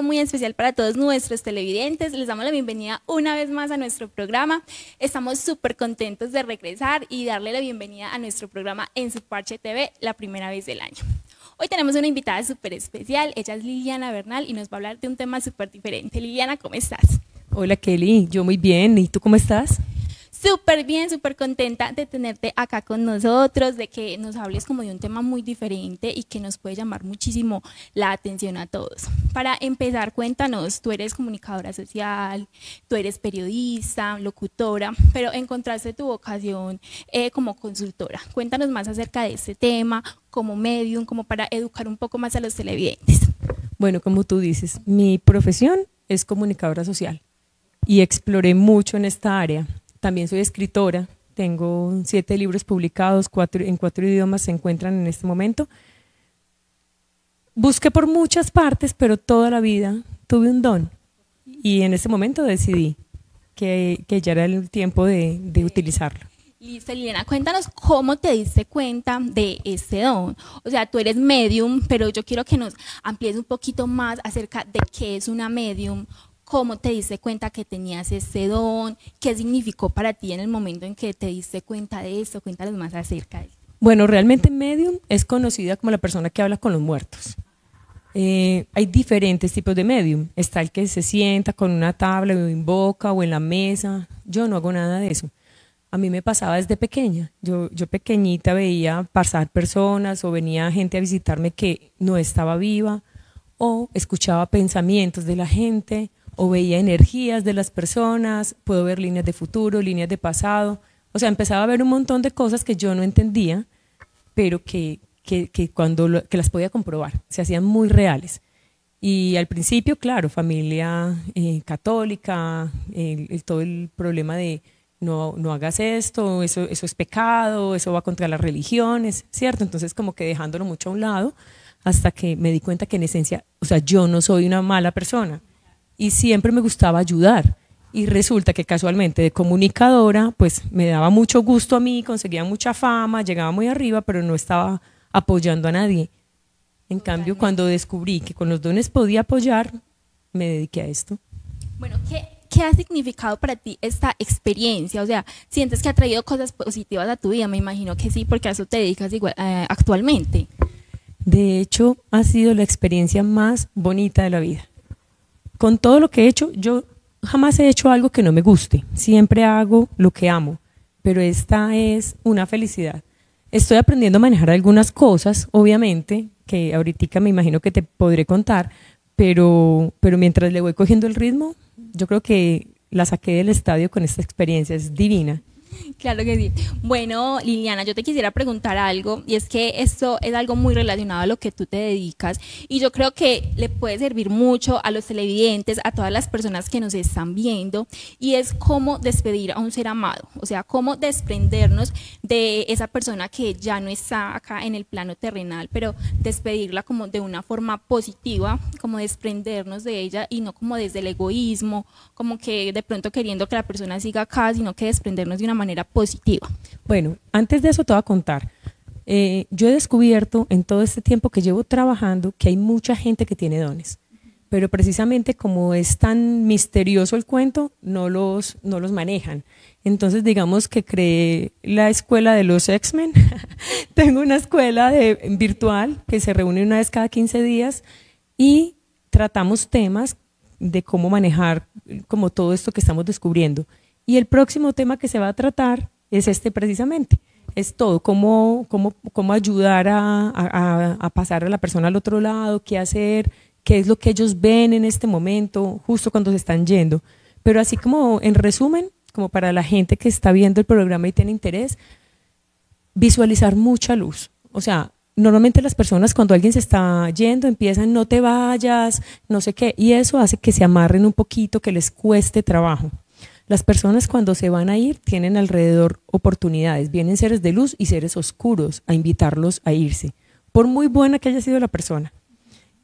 muy especial para todos nuestros televidentes. Les damos la bienvenida una vez más a nuestro programa. Estamos súper contentos de regresar y darle la bienvenida a nuestro programa en su Parche TV, la primera vez del año. Hoy tenemos una invitada súper especial. Ella es Liliana Bernal y nos va a hablar de un tema súper diferente. Liliana, ¿cómo estás? Hola Kelly, yo muy bien. ¿Y tú cómo estás? súper bien, súper contenta de tenerte acá con nosotros, de que nos hables como de un tema muy diferente y que nos puede llamar muchísimo la atención a todos. Para empezar, cuéntanos, tú eres comunicadora social, tú eres periodista, locutora, pero encontraste tu vocación eh, como consultora. Cuéntanos más acerca de este tema, como medium, como para educar un poco más a los televidentes. Bueno, como tú dices, mi profesión es comunicadora social y exploré mucho en esta área. También soy escritora, tengo siete libros publicados, en cuatro idiomas se encuentran en este momento. Busqué por muchas partes, pero toda la vida tuve un don y en ese momento decidí que, ya era el tiempo de, utilizarlo. Y Liliana, cuéntanos cómo te diste cuenta de ese don. O sea, tú eres medium, pero yo quiero que nos amplíes un poquito más acerca de qué es una medium, cómo te diste cuenta que tenías ese don, qué significó para ti en el momento en que te diste cuenta de eso? Cuéntanos más acerca de eso. Bueno, realmente medium es conocida como la persona que habla con los muertos. Eh, hay diferentes tipos de medium. Está el que se sienta con una tabla o en boca o en la mesa. Yo no hago nada de eso. A mí me pasaba desde pequeña. Yo, yo pequeñita veía pasar personas o venía gente a visitarme que no estaba viva o escuchaba pensamientos de la gente o veía energías de las personas, puedo ver líneas de futuro, líneas de pasado. O sea, empezaba a ver un montón de cosas que yo no entendía, pero que, que, que cuando que las podía comprobar, se hacían muy reales. Y al principio, claro, familia eh, católica, todo el problema de no, no hagas esto, eso, eso es pecado, eso va contra las religiones, ¿cierto? Entonces como que dejándolo mucho a un lado hasta que me di cuenta que en esencia, o sea, yo no soy una mala persona, y siempre me gustaba ayudar. Y resulta que casualmente de comunicadora, pues me daba mucho gusto a mí, conseguía mucha fama, llegaba muy arriba, pero no estaba apoyando a nadie. En cambio, cuando descubrí que con los dones podía apoyar, me dediqué a esto. Bueno, ¿qué, ha significado para ti esta experiencia? O sea, ¿sientes que ha traído cosas positivas a tu vida? Me imagino que sí, porque a eso te dedicas igual, eh, actualmente. De hecho, ha sido la experiencia más bonita de la vida con todo lo que he hecho, yo jamás he hecho algo que no me guste. Siempre hago lo que amo, pero esta es una felicidad. Estoy aprendiendo a manejar algunas cosas, obviamente, que ahorita me imagino que te podré contar, pero, pero mientras le voy cogiendo el ritmo, yo creo que la saqué del estadio con esta experiencia, es divina. Claro que sí. Bueno, Liliana, yo te quisiera preguntar algo, y es que esto es algo muy relacionado a lo que tú te dedicas, y yo creo que le puede servir mucho a los televidentes, a todas las personas que nos están viendo, y es cómo despedir a un ser amado, o sea, cómo desprendernos de esa persona que ya no está acá en el plano terrenal, pero despedirla como de una forma positiva, como desprendernos de ella y no como desde el egoísmo, como que de pronto queriendo que la persona siga acá, sino que desprendernos de una manera positiva. Bueno, antes de eso te voy a contar. Eh, yo he descubierto en todo este tiempo que llevo trabajando que hay mucha gente que tiene dones, pero precisamente como es tan misterioso el cuento, no los, no los manejan. Entonces, digamos que creé la escuela de los X-Men. Tengo una escuela de, virtual que se reúne una vez cada 15 días y tratamos temas de cómo manejar como todo esto que estamos descubriendo. Y el próximo tema que se va a tratar es este precisamente. Es todo, cómo, cómo, ayudar a, a pasar a la persona al otro lado, qué hacer, qué es lo que ellos ven en este momento, justo cuando se están yendo. Pero así como en resumen, como para la gente que está viendo el programa y tiene interés, visualizar mucha luz. O sea, normalmente las personas cuando alguien se está yendo empiezan no te vayas, no sé qué, y eso hace que se amarren un poquito, que les cueste trabajo. Las personas cuando se van a ir tienen alrededor oportunidades, vienen seres de luz y seres oscuros a invitarlos a irse, por muy buena que haya sido la persona.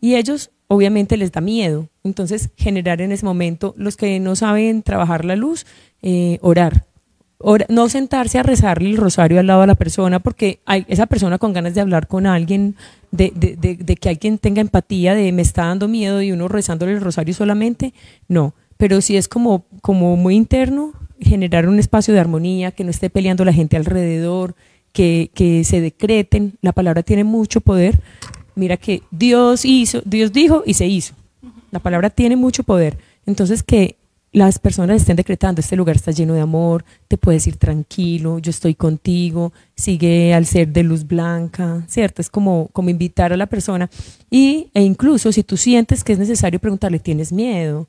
Y ellos obviamente les da miedo, entonces generar en ese momento, los que no saben trabajar la luz, eh, orar. no sentarse a rezarle el rosario al lado de la persona, porque esa persona con ganas de hablar con alguien, de, de que alguien tenga empatía, de me está dando miedo y uno rezándole el rosario solamente, no pero si es como, como muy interno generar un espacio de armonía, que no esté peleando la gente alrededor, que, se decreten, la palabra tiene mucho poder. Mira que Dios hizo, Dios dijo y se hizo. La palabra tiene mucho poder. Entonces que las personas estén decretando, este lugar está lleno de amor, te puedes ir tranquilo, yo estoy contigo, sigue al ser de luz blanca, ¿cierto? Es como, como invitar a la persona y, e incluso si tú sientes que es necesario preguntarle, ¿tienes miedo?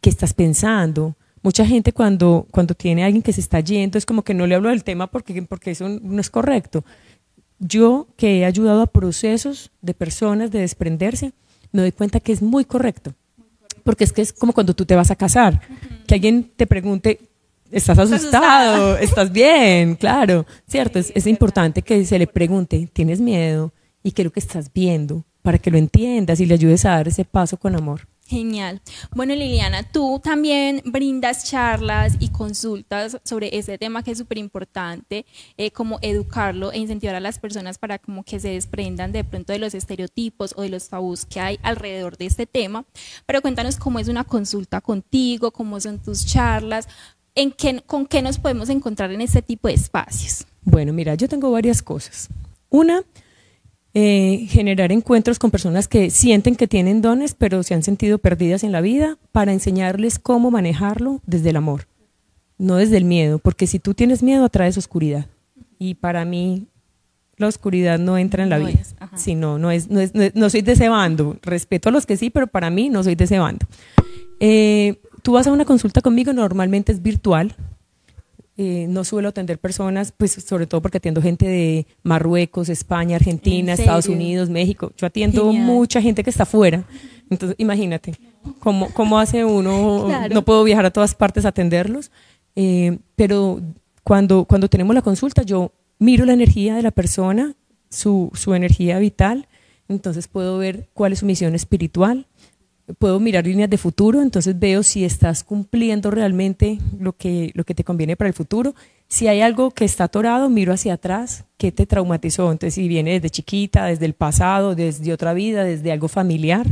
¿qué estás pensando? Mucha gente cuando, cuando tiene a alguien que se está yendo es como que no le hablo del tema porque, porque eso no es correcto. Yo que he ayudado a procesos de personas de desprenderse, me doy cuenta que es muy correcto. Porque es que es como cuando tú te vas a casar, que alguien te pregunte, estás asustado, estás bien, claro, ¿cierto? es, es importante que se le pregunte, ¿tienes miedo? ¿Y qué es lo que estás viendo? Para que lo entiendas y le ayudes a dar ese paso con amor. Genial. Bueno, Liliana, tú también brindas charlas y consultas sobre ese tema que es súper importante, eh, como educarlo e incentivar a las personas para como que se desprendan de pronto de los estereotipos o de los tabús que hay alrededor de este tema. Pero cuéntanos cómo es una consulta contigo, cómo son tus charlas, con qué nos podemos encontrar en este tipo de espacios. Bueno, mira, yo tengo varias cosas. Una, eh, generar encuentros con personas que sienten que tienen dones, pero se han sentido perdidas en la vida, para enseñarles cómo manejarlo desde el amor, no desde el miedo, porque si tú tienes miedo atraes oscuridad. Y para mí la oscuridad no entra en la vida, si no no, es, no, no soy de ese bando. Respeto a los que sí, pero para mí no soy de ese bando. Eh, tú vas a una consulta conmigo, normalmente es virtual, eh, no suelo atender personas, pues sobre todo porque atiendo gente de Marruecos, España, Argentina, Estados Unidos, México. Yo atiendo mucha gente que está afuera. Entonces, imagínate, ¿cómo, hace uno? No puedo viajar a todas partes a atenderlos. Eh, pero cuando, cuando tenemos la consulta, yo miro la energía de la persona, su, su energía vital, entonces puedo ver cuál es su misión espiritual, puedo mirar líneas de futuro, entonces veo si estás cumpliendo realmente lo que, lo que te conviene para el futuro. Si hay algo que está atorado, miro hacia atrás, ¿qué te traumatizó? Entonces, si viene desde chiquita, desde el pasado, desde otra vida, desde algo familiar,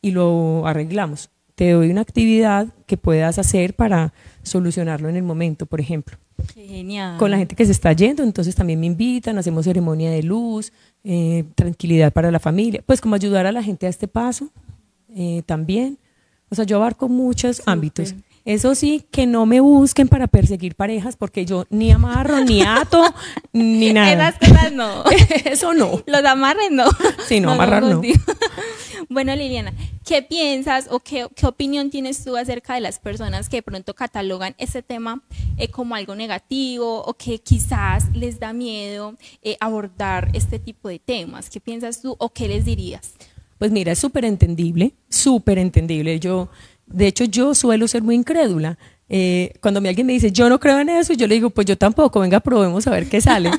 y lo arreglamos. Te doy una actividad que puedas hacer para solucionarlo en el momento, por ejemplo. Genial. Con la gente que se está yendo, entonces también me invitan, hacemos ceremonia de luz, eh, tranquilidad para la familia, pues como ayudar a la gente a este paso, eh, también. O sea, yo abarco muchos ámbitos. Eso sí, que no me busquen para perseguir parejas porque yo ni amarro, ni ato, ni nada. Esas cosas no. Eso no. Los amarres no. Sí, no, amarrar no. Bueno, Liliana, ¿qué piensas o qué, opinión tienes tú acerca de las personas que de pronto catalogan ese tema eh, como algo negativo o que quizás les da miedo eh, abordar este tipo de temas? ¿Qué piensas tú o qué les dirías? Pues mira, es súper entendible, súper entendible. Yo, de hecho, yo suelo ser muy incrédula. Eh, cuando alguien me dice, yo no creo en eso, yo le digo, pues yo tampoco, venga, probemos a ver qué sale.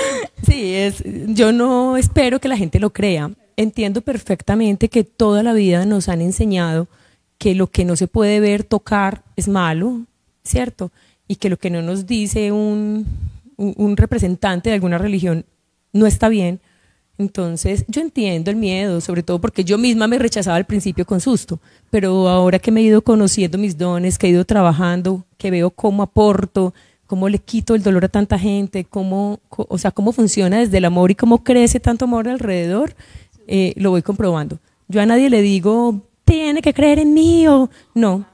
sí, es, yo no espero que la gente lo crea. Entiendo perfectamente que toda la vida nos han enseñado que lo que no se puede ver, tocar, es malo, ¿cierto? Y que lo que no nos dice un representante de alguna religión no está bien, entonces, yo entiendo el miedo, sobre todo porque yo misma me rechazaba al principio con susto, pero ahora que me he ido conociendo mis dones, que he ido trabajando, que veo cómo aporto, cómo le quito el dolor a tanta gente, cómo, o sea, cómo funciona desde el amor y cómo crece tanto amor alrededor, eh, lo voy comprobando. Yo a nadie le digo, tiene que creer en mí o no.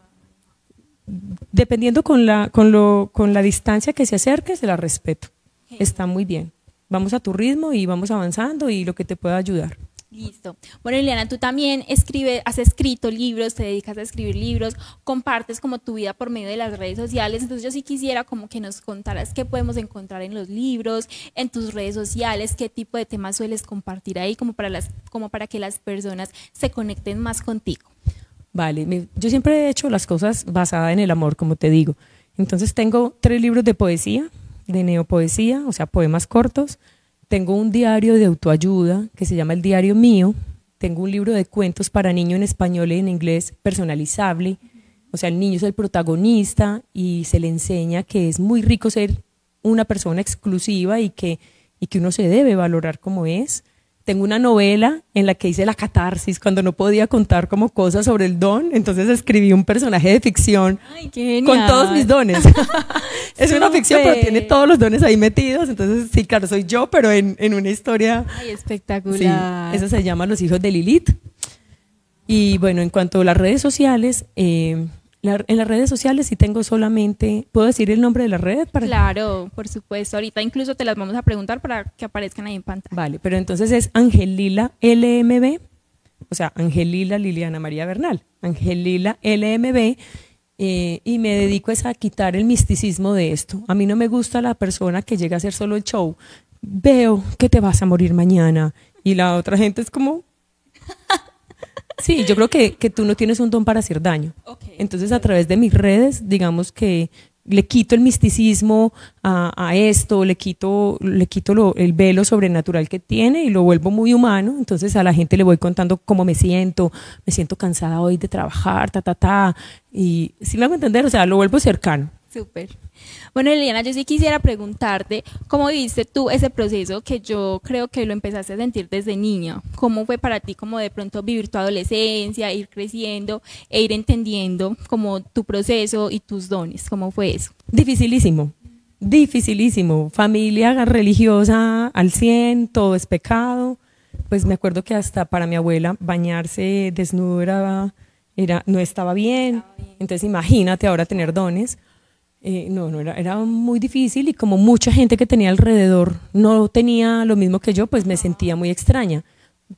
Dependiendo con la, con, lo, con la distancia que se acerque, se la respeto. Está muy bien vamos a tu ritmo y vamos avanzando y lo que te pueda ayudar. Listo. Bueno, Liliana, tú también escribes, has escrito libros, te dedicas a escribir libros, compartes como tu vida por medio de las redes sociales. Entonces yo sí quisiera como que nos contaras qué podemos encontrar en los libros, en tus redes sociales, qué tipo de temas sueles compartir ahí, como para, las, como para que las personas se conecten más contigo. Vale, yo siempre he hecho las cosas basadas en el amor, como te digo. Entonces tengo tres libros de poesía, de neopoesía, o sea, poemas cortos. Tengo un diario de autoayuda que se llama El Diario Mío. Tengo un libro de cuentos para niños en español y en inglés personalizable. O sea, el niño es el protagonista y se le enseña que es muy rico ser una persona exclusiva y que, y que uno se debe valorar como es. Tengo una novela en la que hice la catarsis cuando no podía contar como cosas sobre el don, entonces escribí un personaje de ficción con todos mis dones. es una ficción, pero tiene todos los dones ahí metidos. Entonces, sí, claro, soy yo, pero en, en una historia. Ay, espectacular. Sí, eso se llama Los hijos de Lilith. Y bueno, en cuanto a las redes sociales, eh, en las redes sociales sí tengo solamente, ¿puedo decir el nombre de las redes? Para claro, por supuesto. Ahorita incluso te las vamos a preguntar para que aparezcan ahí en pantalla. Vale, pero entonces es Angelila LMB, o sea, Angelila Liliana María Bernal, Angelila LMB, eh, y me dedico es a quitar el misticismo de esto. A mí no me gusta la persona que llega a hacer solo el show. Veo que te vas a morir mañana. Y la otra gente es como... Sí, yo creo que, que tú no tienes un don para hacer daño. Entonces, a través de mis redes, digamos que le quito el misticismo a, a esto, le quito, le quito lo, el velo sobrenatural que tiene y lo vuelvo muy humano. Entonces a la gente le voy contando cómo me siento, me siento cansada hoy de trabajar, ta, ta, ta. Y si lo me hago entender, o sea, lo vuelvo cercano. Súper. Bueno, Eliana, yo sí quisiera preguntarte cómo viviste tú ese proceso que yo creo que lo empezaste a sentir desde niña. ¿Cómo fue para ti como de pronto vivir tu adolescencia, ir creciendo e ir entendiendo como tu proceso y tus dones? ¿Cómo fue eso? Dificilísimo, dificilísimo. Familia religiosa al 100, todo es pecado. Pues me acuerdo que hasta para mi abuela bañarse desnuda era, no estaba bien. Entonces imagínate ahora tener dones. Eh, no, no, era, muy difícil y como mucha gente que tenía alrededor no tenía lo mismo que yo, pues me sentía muy extraña.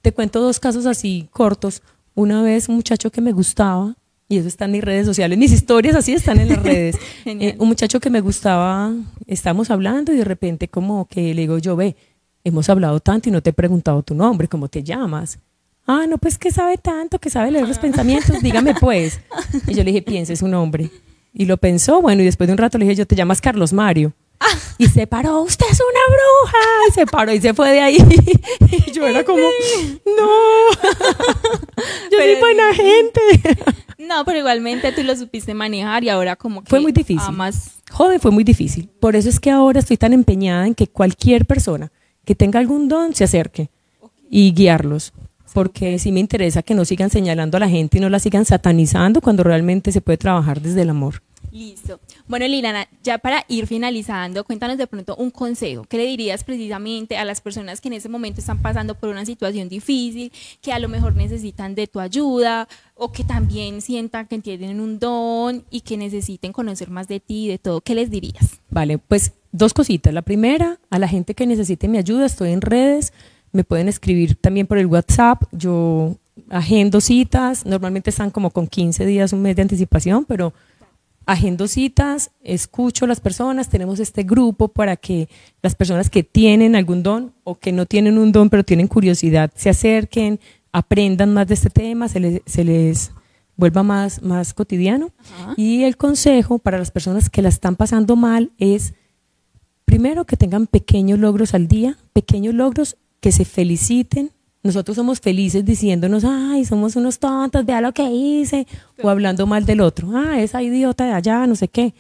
Te cuento dos casos así cortos. Una vez un muchacho que me gustaba, y eso está en mis redes sociales, mis historias así están en las redes. Eh, un muchacho que me gustaba, estamos hablando y de repente como que le digo yo, ve, hemos hablado tanto y no te he preguntado tu nombre, cómo te llamas. Ah, no, pues que sabe tanto, que sabe leer los ah. pensamientos, dígame pues. Y yo le dije, piense su nombre. Y lo pensó, bueno, y después de un rato le dije, yo te llamas Carlos Mario. Y se paró, usted es una bruja. Y se paró y se fue de ahí. Y yo era como, no, yo soy buena gente. No, pero igualmente tú lo supiste manejar y ahora como que... Fue muy difícil. Joven, fue muy difícil. Por eso es que ahora estoy tan empeñada en que cualquier persona que tenga algún don se acerque y guiarlos. Porque sí me interesa que no sigan señalando a la gente y no la sigan satanizando cuando realmente se puede trabajar desde el amor. Listo. Bueno, Liliana, ya para ir finalizando, cuéntanos de pronto un consejo. ¿Qué le dirías precisamente a las personas que en ese momento están pasando por una situación difícil, que a lo mejor necesitan de tu ayuda o que también sientan que tienen un don y que necesiten conocer más de ti, y de todo? ¿Qué les dirías? Vale, pues dos cositas. La primera, a la gente que necesite mi ayuda, estoy en redes, me pueden escribir también por el WhatsApp. Yo agendo citas, normalmente están como con 15 días, un mes de anticipación, pero agendo citas, escucho a las personas, tenemos este grupo para que las personas que tienen algún don o que no tienen un don pero tienen curiosidad se acerquen, aprendan más de este tema, se les, vuelva más, más cotidiano. Y el consejo para las personas que la están pasando mal es, primero, que tengan pequeños logros al día, pequeños logros que se feliciten nosotros somos felices diciéndonos, ay, somos unos tontos, vea lo que hice, o hablando mal del otro, ah, esa idiota de allá, no sé qué.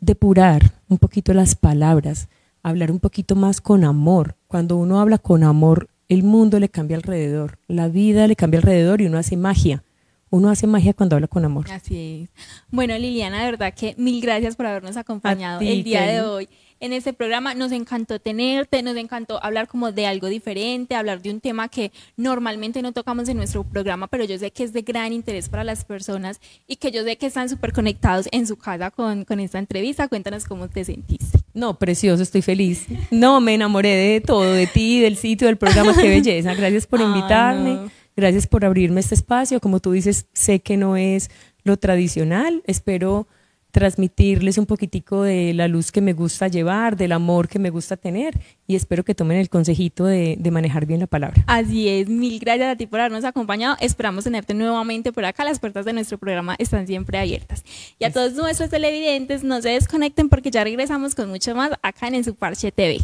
Depurar un poquito las palabras, hablar un poquito más con amor. Cuando uno habla con amor, el mundo le cambia alrededor, la vida le cambia alrededor y uno hace magia. Uno hace magia cuando habla con amor. Así es. Bueno, Liliana, de verdad que mil gracias por habernos acompañado el día de hoy en este programa. Nos encantó tenerte, nos encantó hablar como de algo diferente, hablar de un tema que normalmente no tocamos en nuestro programa, pero yo sé que es de gran interés para las personas y que yo sé que están súper conectados en su casa con, esta entrevista. Cuéntanos cómo te sentiste. No, precioso, estoy feliz. No, me enamoré de todo, de ti, del sitio, del programa. Qué belleza. Gracias por invitarme. Gracias por abrirme este espacio. Como tú dices, sé que no es lo tradicional. Espero transmitirles un poquitico de la luz que me gusta llevar, del amor que me gusta tener y espero que tomen el consejito de, manejar bien la palabra. Así es, mil gracias a ti por habernos acompañado, esperamos tenerte nuevamente por acá, las puertas de nuestro programa están siempre abiertas. Y a todos nuestros televidentes, no se desconecten porque ya regresamos con mucho más acá en, en su Parche TV.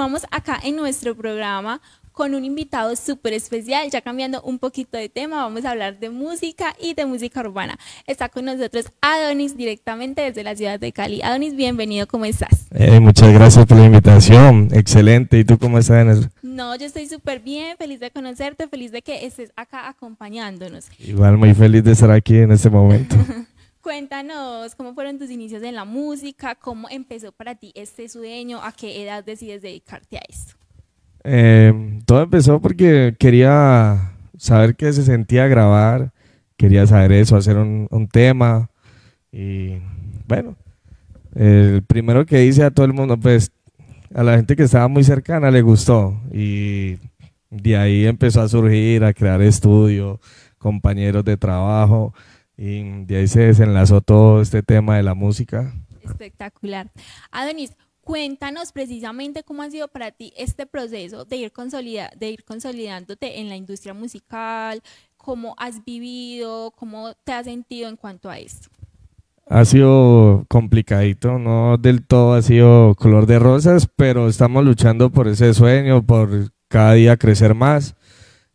vamos acá en nuestro programa con un invitado súper especial, ya cambiando un poquito de tema, vamos a hablar de música y de música urbana. Está con nosotros Adonis directamente desde la ciudad de Cali. Adonis, bienvenido, ¿cómo estás? Eh, muchas gracias por la invitación, excelente. ¿Y tú cómo estás? No, yo estoy súper bien, feliz de conocerte, feliz de que estés acá acompañándonos. Igual muy feliz de estar aquí en este momento. Cuéntanos cómo fueron tus inicios en la música, cómo empezó para ti este sueño, a qué edad decides dedicarte a esto. Em, todo empezó porque quería saber qué se sentía grabar, quería saber eso, hacer un, tema. Y bueno, el primero que hice a todo el mundo, pues a la gente que estaba muy cercana le gustó. Y de ahí empezó a surgir, a crear estudios, compañeros de trabajo. Y de ahí se desenlazó todo este tema de la música. Espectacular. Adonis, cuéntanos precisamente cómo ha sido para ti este proceso de ir, consolida de ir consolidándote en la industria musical, cómo has vivido, cómo te has sentido en cuanto a esto. Ha sido complicadito, no del todo ha sido color de rosas, pero estamos luchando por ese sueño, por cada día crecer más.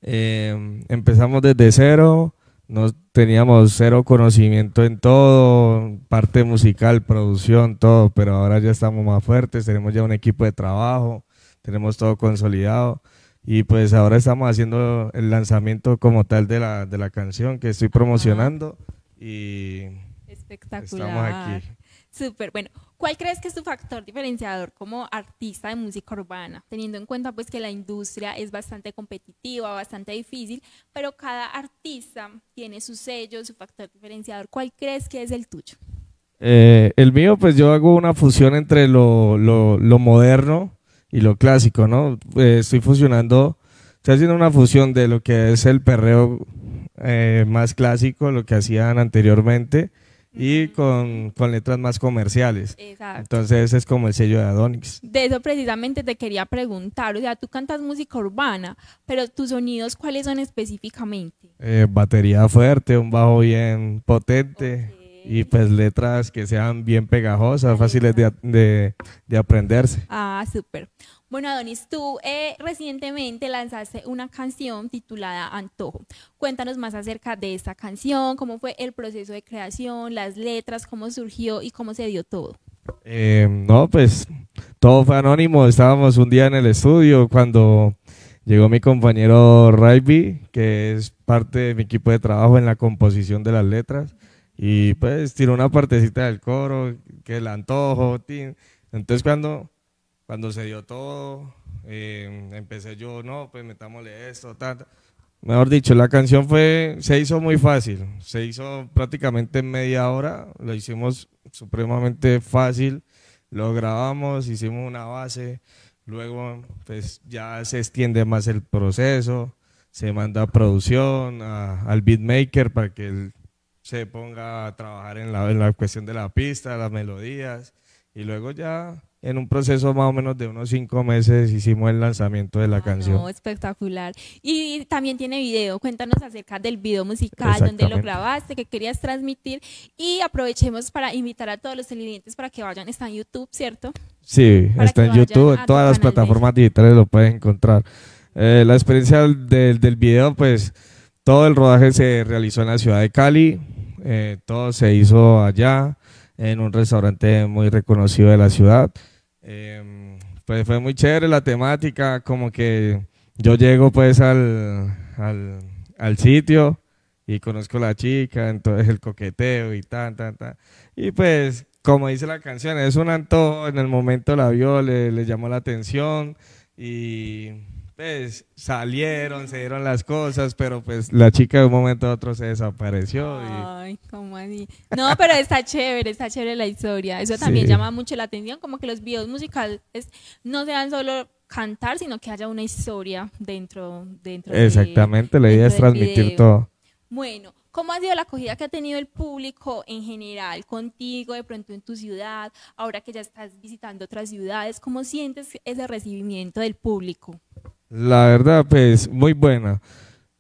Eh, empezamos desde cero, no teníamos cero conocimiento en todo, parte musical, producción, todo, pero ahora ya estamos más fuertes, tenemos ya un equipo de trabajo, tenemos todo consolidado y pues ahora estamos haciendo el lanzamiento como tal de la, de la canción que estoy promocionando y Espectacular. estamos aquí. Súper, bueno. ¿Cuál crees que es tu factor diferenciador como artista de música urbana? Teniendo en cuenta pues que la industria es bastante competitiva, bastante difícil, pero cada artista tiene su sello, su factor diferenciador. ¿Cuál crees que es el tuyo? Eh, el mío, pues yo hago una fusión entre lo, moderno y lo clásico, ¿no? Eh, estoy fusionando, estoy haciendo una fusión de lo que es el perreo eh, más clásico, lo que hacían anteriormente, y con, con, letras más comerciales. Exacto. Entonces es como el sello de Adonix. De eso precisamente te quería preguntar, o sea, tú cantas música urbana, pero tus sonidos, ¿cuáles son específicamente? Eh, batería fuerte, un bajo bien potente. Y pues letras que sean bien pegajosas, fáciles de, de, de aprenderse. Ah, súper. Bueno, Adonis, tú eh, recientemente lanzaste una canción titulada Antojo. Cuéntanos más acerca de esta canción, cómo fue el proceso de creación, las letras, cómo surgió y cómo se dio todo. Eh, no, pues todo fue anónimo. Estábamos un día en el estudio cuando llegó mi compañero Raiby, que es parte de mi equipo de trabajo en la composición de las letras, y pues tiró una partecita del coro, que el antojo, Entonces cuando cuando se dio todo, em, empecé yo, no, pues metámosle esto, tal. Mejor dicho, la canción fue, se hizo muy fácil, se hizo prácticamente en media hora, lo hicimos supremamente fácil, lo grabamos, hicimos una base, luego pues ya se extiende más el proceso, se manda a producción, al beatmaker para que él se ponga a trabajar en la, en la cuestión de la pista, las melodías, y luego ya en un proceso más o menos de unos cinco meses hicimos el lanzamiento de la ah, canción. No, espectacular. Y también tiene video. Cuéntanos acerca del video musical, dónde lo grabaste, qué querías transmitir. Y aprovechemos para invitar a todos los televidentes para que vayan. Está en YouTube, ¿cierto? Sí, está en YouTube. En todas las plataformas digitales lo pueden encontrar. Eh, la experiencia del, del, video, pues todo el rodaje se realizó en la ciudad de Cali. Eh, todo se hizo allá en un restaurante muy reconocido de la ciudad. Em, pues fue muy chévere la temática, como que yo llego pues al, al, sitio y conozco a la chica, entonces el coqueteo y tan tan tal. Y pues, como dice la canción, es un antojo, en el momento la vio, le, le llamó la atención y pues salieron, se dieron las cosas, pero pues la chica de un momento a otro se desapareció. Ay, cómo así. No, pero está chévere, está chévere la historia. Eso también llama mucho la atención, como que los videos musicales no sean solo cantar, sino que haya una historia dentro, dentro Exactamente, la idea es transmitir todo. Bueno, ¿Cómo ha sido la acogida que ha tenido el público en general contigo, de pronto en tu ciudad, ahora que ya estás visitando otras ciudades? ¿Cómo sientes ese recibimiento del público? La verdad, pues muy buena.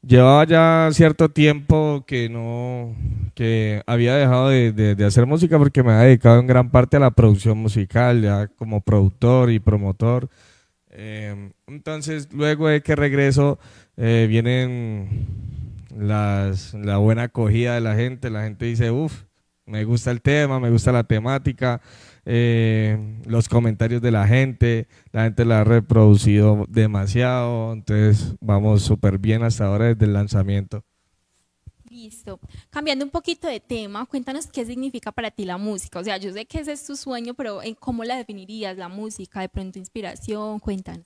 Llevaba ya cierto tiempo que no, que había dejado de, hacer música porque me había dedicado en gran parte a la producción musical, ya como productor y promotor. Em, entonces, luego de que regreso, eh, vienen las, la buena acogida de la gente. La gente dice, uff, me gusta el tema, me gusta la temática. Eh, los comentarios de la gente, la gente la ha reproducido demasiado, entonces vamos súper bien hasta ahora desde el lanzamiento. Listo. Cambiando un poquito de tema, cuéntanos qué significa para ti la música. O sea, yo sé que ese es tu sueño, pero eh, ¿cómo la definirías la música? ¿De pronto inspiración? Cuéntanos.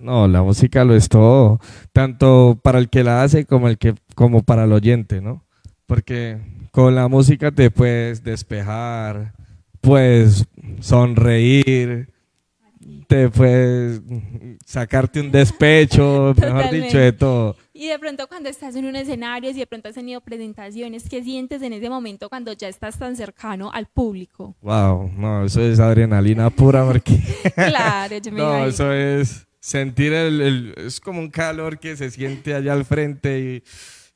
No, la música lo es todo, tanto para el que la hace como, el que, como para el oyente, ¿no? Porque con la música te puedes despejar, pues sonreír, te puedes sacarte un despecho, mejor dicho, de todo. Y de pronto cuando estás en un escenario, y de pronto has tenido presentaciones, ¿qué sientes en ese momento cuando ya estás tan cercano al público? Wow, no, eso es adrenalina pura porque... claro, No, eso es sentir el... Es como un calor que se siente allá al frente y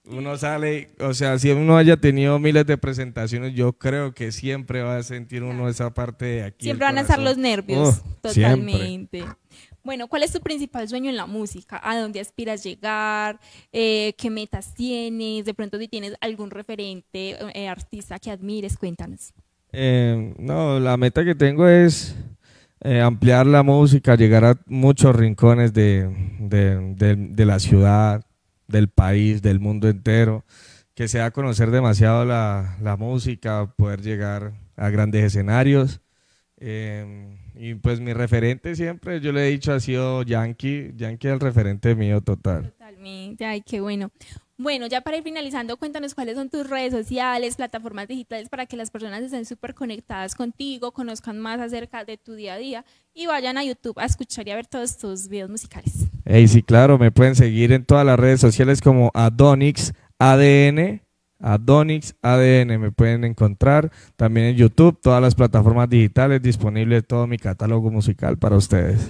uno sale, o sea, si uno haya tenido miles de presentaciones, yo creo que siempre va a sentir uno esa parte de aquí. Siempre van a estar los nervios, totalmente. Bueno, ¿cuál es tu principal sueño en la música? ¿A dónde aspiras llegar? Eh, ¿Qué metas tienes? De pronto, si tienes algún referente, eh, artista que admires, cuéntanos. Eh, no, la meta que tengo es ampliar la música, llegar a muchos rincones de la ciudad, del país, del mundo entero, que sea conocer demasiado la, música, poder llegar a grandes escenarios. Em, y pues mi referente siempre, yo le he dicho, ha sido Yankee. Yankee es el referente mío total. Totalmente, ay, qué bueno. Bueno, ya para ir finalizando, cuéntanos cuáles son tus redes sociales, plataformas digitales para que las personas estén súper conectadas contigo, conozcan más acerca de tu día a día y vayan a YouTube a escuchar y a ver todos tus videos musicales. Hey, sí, claro, me pueden seguir en todas las redes sociales como Adonix ADN. Adonix ADN me pueden encontrar también en YouTube, todas las plataformas digitales disponible todo mi catálogo musical para ustedes.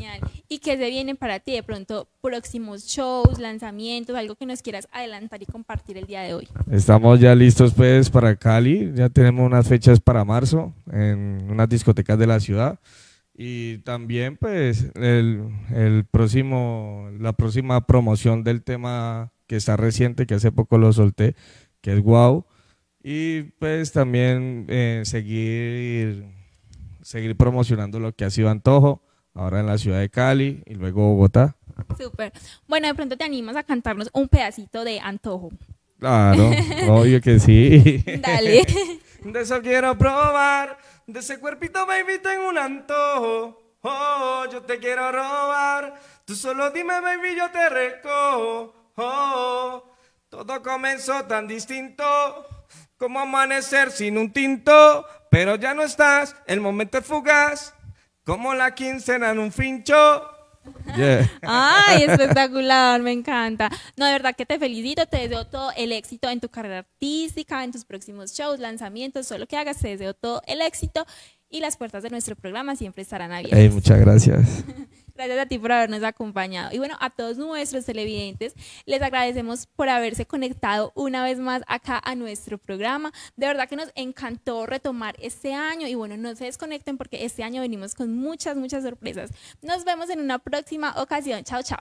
¿Y que se vienen para ti de pronto? Próximos shows, lanzamientos, algo que nos quieras adelantar y compartir el día de hoy. Estamos ya listos pues para Cali, ya tenemos unas fechas para marzo en unas discotecas de la ciudad. Y también pues el, el próximo, la próxima promoción del tema que está reciente, que hace poco lo solté, que es Wow. Y pues también eh, seguir, seguir promocionando lo que ha sido Antojo, ahora en la ciudad de Cali y luego Bogotá. Súper. Bueno, de pronto te animas a cantarnos un pedacito de Antojo. Claro, obvio que sí. Dale. De eso quiero probar de ese cuerpito, baby, tengo un antojo. Oh, yo te quiero robar. Tú solo dime, baby, yo te recojo. Oh, todo comenzó tan distinto. Como amanecer sin un tinto. Pero ya no estás, el momento es fugaz. Como la quincena en un fincho. Ay, espectacular, me encanta. No, de verdad que te felicito, te deseo todo el éxito en tu carrera artística, en tus próximos shows, lanzamientos, todo lo que hagas, te deseo todo el éxito y las puertas de nuestro programa siempre estarán abiertas. muchas gracias. Gracias a ti por habernos acompañado. Y bueno, a todos nuestros televidentes, les agradecemos por haberse conectado una vez más acá a nuestro programa. De verdad que nos encantó retomar este año y bueno, no se desconecten porque este año venimos con muchas, muchas sorpresas. Nos vemos en una próxima ocasión. Chao, chao.